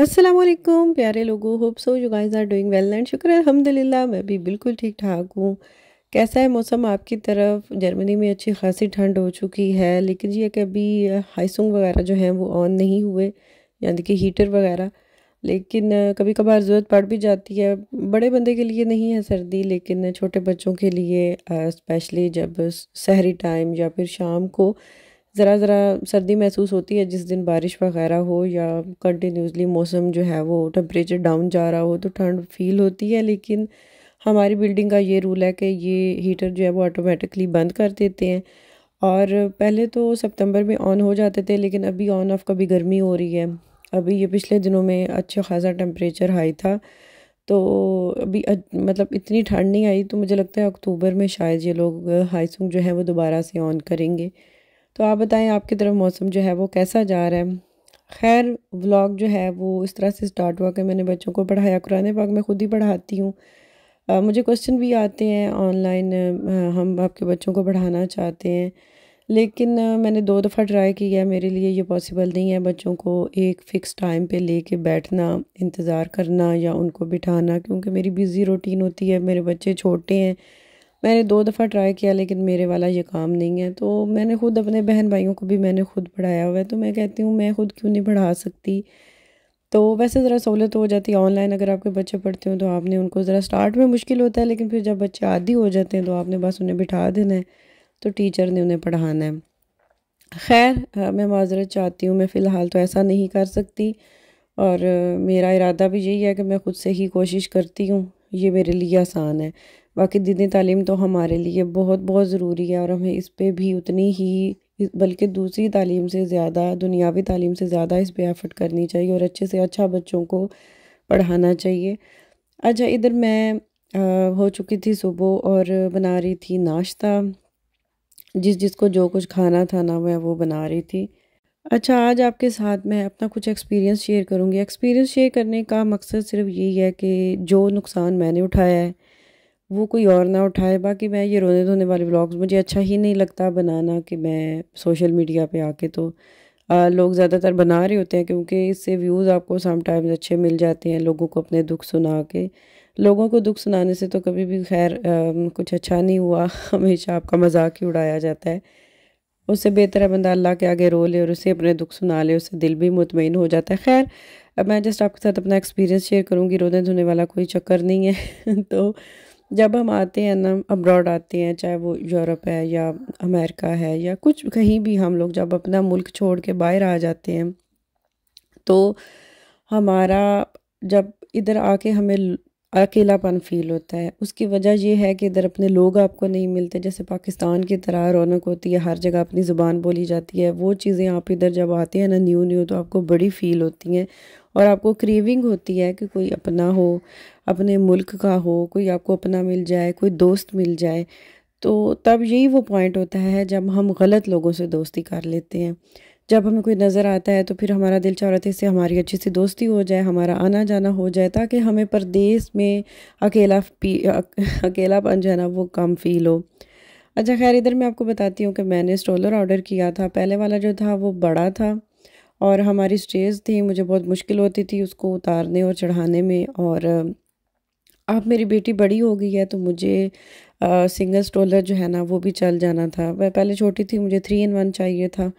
असलम प्यारे लोगों hope so you guys are doing well and शुक्र अलहमदिल्ला मैं भी बिल्कुल ठीक ठाक हूँ कैसा है मौसम आपकी तरफ जर्मनी में अच्छी खासी ठंड हो चुकी है लेकिन ये कि अभी हाइसुंग वगैरह जो हैं वो ऑन नहीं हुए यानी कि हीटर वगैरह लेकिन कभी कभार ज़रूरत पड़ भी जाती है बड़े बंदे के लिए नहीं है सर्दी लेकिन छोटे बच्चों के लिए स्पेशली जब सहरी टाइम या फिर शाम को ज़रा ज़रा सर्दी महसूस होती है जिस दिन बारिश वगैरह हो या कंटिन्यूसली मौसम जो है वो टेम्परेचर डाउन जा रहा हो तो ठंड फील होती है लेकिन हमारी बिल्डिंग का ये रूल है कि ये हीटर जो है वो ऑटोमेटिकली बंद कर देते हैं और पहले तो सितंबर में ऑन हो जाते थे लेकिन अभी ऑन ऑफ कभी गर्मी हो रही है अभी ये पिछले दिनों में अच्छा खासा टेम्परेचर हाई था तो अभी अज, मतलब इतनी ठंड नहीं आई तो मुझे लगता है अक्टूबर में शायद ये लोग हाईसुंग जो है वो दोबारा से ऑन करेंगे तो आप बताएं आपकी तरफ मौसम जो है वो कैसा जा रहा है खैर व्लॉग जो है वो इस तरह से स्टार्ट हुआ कि मैंने बच्चों को पढ़ाया कुरान पाक मैं ख़ुद ही पढ़ाती हूँ मुझे क्वेश्चन भी आते हैं ऑनलाइन हम आपके बच्चों को पढ़ाना चाहते हैं लेकिन मैंने दो दफ़ा ट्राई किया मेरे लिए ये पॉसिबल नहीं है बच्चों को एक फ़िक्स टाइम पे लेके बैठना इंतज़ार करना या उनको बिठाना क्योंकि मेरी बिज़ी रूटीन होती है मेरे बच्चे छोटे हैं मैंने दो दफ़ा ट्राई किया लेकिन मेरे वाला ये काम नहीं है तो मैंने खुद अपने बहन भाइयों को भी मैंने खुद पढ़ाया हुआ है तो मैं कहती हूँ मैं खुद क्यों नहीं पढ़ा सकती तो वैसे ज़रा सहूलत हो जाती है ऑनलाइन अगर आपके बच्चे पढ़ते हो तो आपने उनको ज़रा स्टार्ट में मुश्किल होता है लेकिन फिर जब बच्चे आदि हो जाते हैं तो आपने बस उन्हें बिठा देना है तो टीचर ने उन्हें पढ़ाना है खैर मैं माजरत चाहती हूँ मैं फ़िलहाल तो ऐसा नहीं कर सकती और मेरा इरादा भी यही है कि मैं खुद से ही कोशिश करती हूँ ये मेरे लिए आसान है बाकी दीनी तालीम तो हमारे लिए बहुत बहुत ज़रूरी है और हमें इस पर भी उतनी ही बल्कि दूसरी तालीम से ज़्यादा दुनियावी तालीम से ज़्यादा इस पर एफ़र्ट करनी चाहिए और अच्छे से अच्छा बच्चों को पढ़ाना चाहिए अच्छा इधर मैं आ, हो चुकी थी सुबह और बना रही थी नाश्ता जिस जिसको जो कुछ खाना था ना मैं वो बना रही थी अच्छा आज आपके साथ मैं अपना कुछ एक्सपीरियंस शेयर करूँगी एक्सपीरियंस शेयर करने का मकसद सिर्फ यही है कि जो नुकसान मैंने उठाया है वो कोई और ना उठाए बाकी मैं ये रोने धोने वाले ब्लॉग्स मुझे अच्छा ही नहीं लगता बनाना कि मैं सोशल मीडिया पे आके तो आ, लोग ज़्यादातर बना रहे होते हैं क्योंकि इससे व्यूज़ आपको टाइम्स अच्छे मिल जाते हैं लोगों को अपने दुख सुना के लोगों को दुख सुनाने से तो कभी भी खैर कुछ अच्छा नहीं हुआ हमेशा आपका मजाक ही उड़ाया जाता है उससे बेहतर है बंदा अल्लाह के आगे रो ले और उसे अपने दुख सुना ले उससे दिल भी मुतमिन हो जाता है खैर अब मैं जस्ट आपके साथ अपना एक्सपीरियंस शेयर करूँगी रोने धोने वाला कोई चक्कर नहीं है तो जब हम आते हैं ना अब्रॉड आते हैं चाहे वो यूरोप है या अमेरिका है या कुछ कहीं भी हम लोग जब अपना मुल्क छोड़ के बाहर आ जाते हैं तो हमारा जब इधर आके हमें अकेलापन फील होता है उसकी वजह यह है कि इधर अपने लोग आपको नहीं मिलते जैसे पाकिस्तान की तरह रौनक होती है हर जगह अपनी ज़ुबान बोली जाती है वो चीज़ें आप इधर जब आते हैं ना न्यू न्यू तो आपको बड़ी फ़ील होती हैं और आपको क्रेविंग होती है कि कोई अपना हो अपने मुल्क का हो कोई आपको अपना मिल जाए कोई दोस्त मिल जाए तो तब यही वो पॉइंट होता है जब हम गलत लोगों से दोस्ती कर लेते हैं जब हमें कोई नज़र आता है तो फिर हमारा दिल चाह रहा था इससे हमारी अच्छी सी दोस्ती हो जाए हमारा आना जाना हो जाए ताकि हमें परदेश में अकेला पी अकेलापन जो है वो कम फील हो अच्छा खैर इधर मैं आपको बताती हूँ कि मैंने स्ट्रोलर ऑर्डर किया था पहले वाला जो था वो बड़ा था और हमारी स्टेज थी मुझे बहुत मुश्किल होती थी उसको उतारने और चढ़ाने में और अब मेरी बेटी बड़ी हो गई है तो मुझे आ, सिंगल स्टोलर जो है ना वो भी चल जाना था वह पहले छोटी थी मुझे थ्री इन वन चाहिए था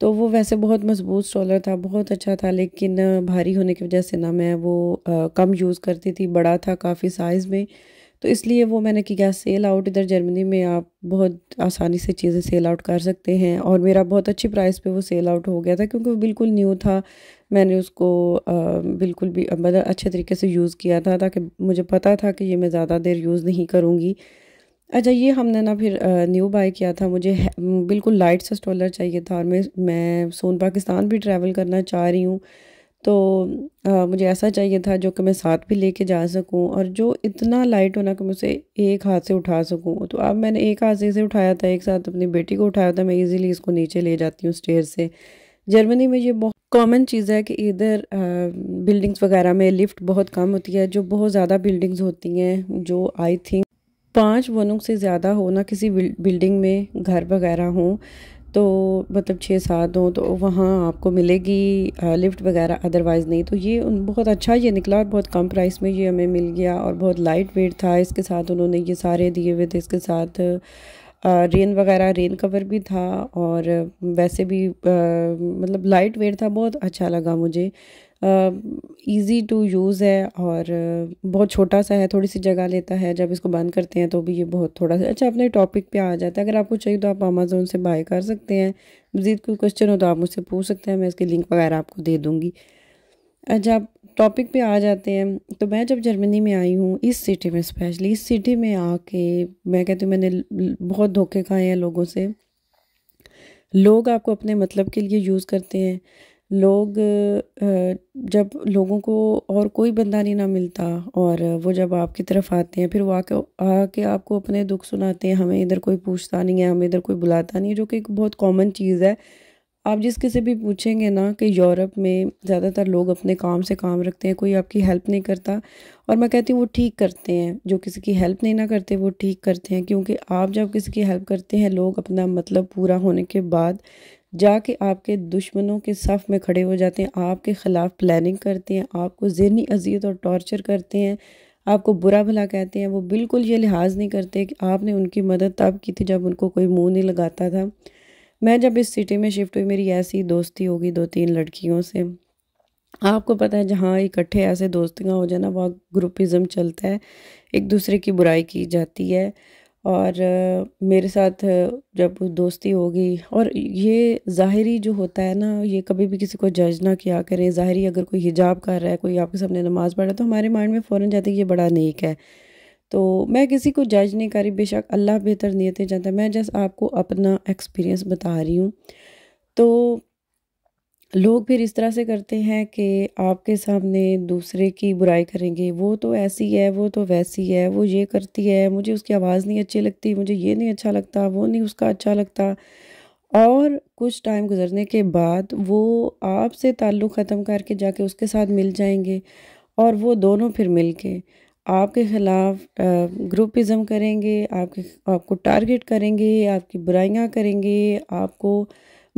तो वो वैसे बहुत मजबूत स्टोलर था बहुत अच्छा था लेकिन भारी होने की वजह से ना मैं वो आ, कम यूज़ करती थी बड़ा था काफ़ी साइज़ में तो इसलिए वो मैंने कि क्या सेल आउट इधर जर्मनी में आप बहुत आसानी से चीज़ें सेल आउट कर सकते हैं और मेरा बहुत अच्छी प्राइस पे वो सेल आउट हो गया था क्योंकि वो बिल्कुल न्यू था मैंने उसको आ, बिल्कुल भी मतलब अच्छे तरीके से यूज़ किया था ताकि मुझे पता था कि ये मैं ज़्यादा देर यूज़ नहीं करूँगी अच्छा ये हमने ना फिर न्यू बाय किया था मुझे बिल्कुल लाइट सा स्टॉलर चाहिए था और मैं मैं सोन पाकिस्तान भी ट्रैवल करना चाह रही हूँ तो आ, मुझे ऐसा चाहिए था जो कि मैं साथ भी लेके जा सकूं और जो इतना लाइट होना कि मैं उसे एक हाथ से उठा सकूं तो अब मैंने एक हाथ से इसे उठाया था एक साथ अपनी बेटी को उठाया था मैं इजीली इसको नीचे ले जाती हूँ स्टेयर से जर्मनी में ये बहुत कॉमन चीज़ है कि इधर बिल्डिंग्स वगैरह में लिफ्ट बहुत कम होती है जो बहुत ज़्यादा बिल्डिंग्स होती हैं जो आई थिंक पाँच वनों से ज़्यादा हो ना किसी बिल्डिंग में घर वगैरह हों तो मतलब छः सात हों तो वहाँ आपको मिलेगी लिफ्ट वगैरह अदरवाइज़ नहीं तो ये उन बहुत अच्छा ये निकला और बहुत कम प्राइस में ये हमें मिल गया और बहुत लाइट वेट था इसके साथ उन्होंने ये सारे दिए हुए थे इसके साथ रेन वगैरह रेन कवर भी था और वैसे भी आ, मतलब लाइट वेट था बहुत अच्छा लगा मुझे ईज़ी टू यूज़ है और बहुत छोटा सा है थोड़ी सी जगह लेता है जब इसको बंद करते हैं तो भी ये बहुत थोड़ा सा अच्छा अपने टॉपिक पे आ जाता है अगर आपको चाहिए तो आप अमेज़ोन से बाय कर सकते हैं मज़ीद कोई क्वेश्चन हो तो आप मुझसे पूछ सकते हैं मैं इसकी लिंक वगैरह आपको दे दूँगी अच्छा टॉपिक पे आ जाते हैं तो मैं जब जर्मनी में आई हूँ इस सिटी में स्पेशली इस सिटी में आके मैं कहती हूँ मैंने बहुत धोखे खाए हैं लोगों से लोग आपको अपने मतलब के लिए यूज़ करते हैं लोग जब लोगों को और कोई बंदा नहीं ना मिलता और वो जब आपकी तरफ आते हैं फिर वो आके आके आपको अपने दुख सुनाते हैं हमें इधर कोई पूछता नहीं है हमें इधर कोई बुलाता नहीं है जो कि एक बहुत कॉमन चीज़ है आप जिस किसी भी पूछेंगे ना कि यूरोप में ज़्यादातर लोग अपने काम से काम रखते हैं कोई आपकी हेल्प नहीं करता और मैं कहती हूँ वो ठीक करते हैं जो किसी की हेल्प नहीं ना करते वो ठीक करते हैं क्योंकि आप जब किसी की हेल्प करते हैं लोग अपना मतलब पूरा होने के बाद जाके आपके दुश्मनों के सफ़ में खड़े हो जाते हैं आपके ख़िलाफ़ प्लानिंग करते हैं आपको जहनी अजियत और टॉर्चर करते हैं आपको बुरा भला कहते हैं वो बिल्कुल ये लिहाज नहीं करते कि आपने उनकी मदद तब की थी जब उनको कोई मुंह नहीं लगाता था मैं जब इस सिटी में शिफ्ट हुई मेरी ऐसी दोस्ती होगी दो तीन लड़कियों से आपको पता है जहाँ इकट्ठे ऐसे दोस्तियाँ हो जाना वहाँ ग्रुपिज़म चलता है एक दूसरे की बुराई की जाती है और मेरे साथ जब दोस्ती होगी और ये ज़ाहरी जो होता है ना ये कभी भी किसी को जज ना किया करें ज़ाहरी अगर कोई हिजाब कर रहा है कोई आपके सामने नमाज़ पढ़ रहा है तो हमारे माइंड में फ़ौरन जाते कि ये बड़ा नेक है तो मैं किसी को जज नहीं करी बेशक अल्लाह बेहतर नीयतें जानता है मैं जस्ट आपको अपना एक्सपीरियंस बता रही हूँ तो लोग फिर इस तरह से करते हैं कि आपके सामने दूसरे की बुराई करेंगे वो तो ऐसी है वो तो वैसी है वो ये करती है मुझे उसकी आवाज़ नहीं अच्छी लगती मुझे ये नहीं अच्छा लगता वो नहीं उसका अच्छा लगता और कुछ टाइम गुजरने के बाद वो आपसे ताल्लुक़ ख़त्म करके जाके उसके साथ मिल जाएंगे और वो दोनों फिर मिल के आपके ख़िलाफ़ ग्रुपिज़म करेंगे आपके आपको टारगेट करेंगे आपकी बुराइयाँ करेंगे आपको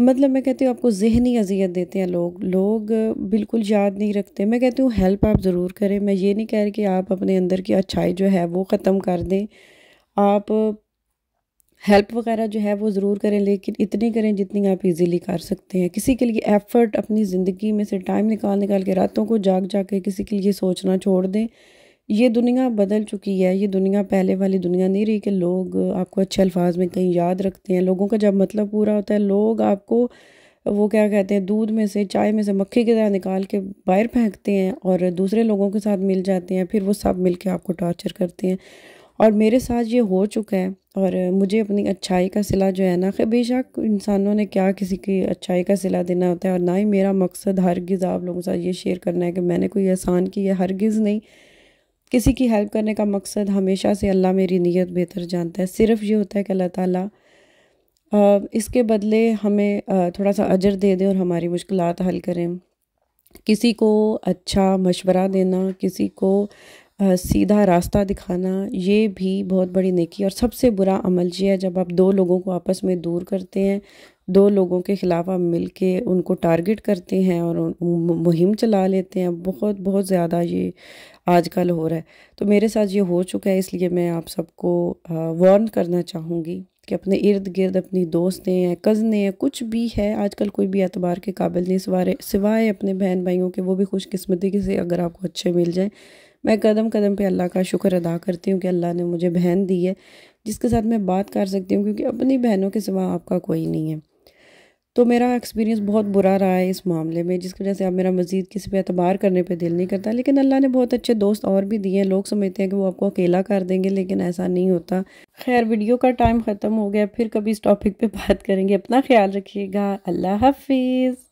मतलब मैं कहती हूँ आपको जहनी अजियत देते हैं लोग लोग बिल्कुल याद नहीं रखते मैं कहती हूँ हेल्प आप ज़रूर करें मैं ये नहीं कह रही कि आप अपने अंदर की अच्छाई जो है वो ख़त्म कर दें आप हेल्प वगैरह जो है वो ज़रूर करें लेकिन इतनी करें जितनी आप इजीली कर सकते हैं किसी के लिए एफ़र्ट अपनी ज़िंदगी में से टाइम निकाल निकाल के रातों को जाग जाग के किसी के लिए सोचना छोड़ दें ये दुनिया बदल चुकी है ये दुनिया पहले वाली दुनिया नहीं रही कि लोग आपको अच्छे अल्फाज में कहीं याद रखते हैं लोगों का जब मतलब पूरा होता है लोग आपको वो क्या कहते हैं दूध में से चाय में से मक्खी की तरह निकाल के बाहर फेंकते हैं और दूसरे लोगों के साथ मिल जाते हैं फिर वो सब मिल के आपको टॉर्चर करते हैं और मेरे साथ ये हो चुका है और मुझे अपनी अच्छाई का सिला जो है ना कि बेशक इंसानों ने क्या किसी की अच्छाई का सिला देना होता है और ना ही मेरा मकसद हरगिज़ आप लोगों के साथ ये शेयर करना है कि मैंने कोई एहसान किया हरगिज़ नहीं किसी की हेल्प करने का मकसद हमेशा से अल्लाह मेरी नीयत बेहतर जानता है सिर्फ ये होता है कि अल्लाह ताला इसके बदले हमें थोड़ा सा अजर दे दें और हमारी मुश्किल हल करें किसी को अच्छा मशवरा देना किसी को सीधा रास्ता दिखाना ये भी बहुत बड़ी नेकी और सबसे बुरा अमल ये है जब आप दो लोगों को आपस में दूर करते हैं दो लोगों के ख़िलाफ़ आप मिल के उनको टारगेट करते हैं और मुहिम चला लेते हैं बहुत बहुत ज़्यादा ये आजकल हो रहा है तो मेरे साथ ये हो चुका है इसलिए मैं आप सबको वार्न करना चाहूँगी कि अपने इर्द गिर्द अपनी दोस्तें हैं कज़नें हैं कुछ भी है आजकल कोई भी एतबार के काबिल नहीं सवार सिवाय अपने बहन भाइयों के वो भी खुशकस्मती से अगर आपको अच्छे मिल जाएँ मैं कदम कदम पे अल्लाह का शुक्र अदा करती हूँ कि अल्लाह ने मुझे बहन दी है जिसके साथ मैं बात कर सकती हूँ क्योंकि अपनी बहनों के सिवा आपका कोई नहीं है तो मेरा एक्सपीरियंस बहुत बुरा रहा है इस मामले में जिसकी वजह से अब मेरा मज़ीद किसी पे एतबार करने पे दिल नहीं करता लेकिन अल्लाह ने बहुत अच्छे दोस्त और भी दिए हैं लोग समझते हैं कि वो आपको अकेला कर देंगे लेकिन ऐसा नहीं होता खैर वीडियो का टाइम ख़त्म हो गया फिर कभी इस टॉपिक पर बात करेंगे अपना ख्याल रखिएगा अल्लाह हाफिज़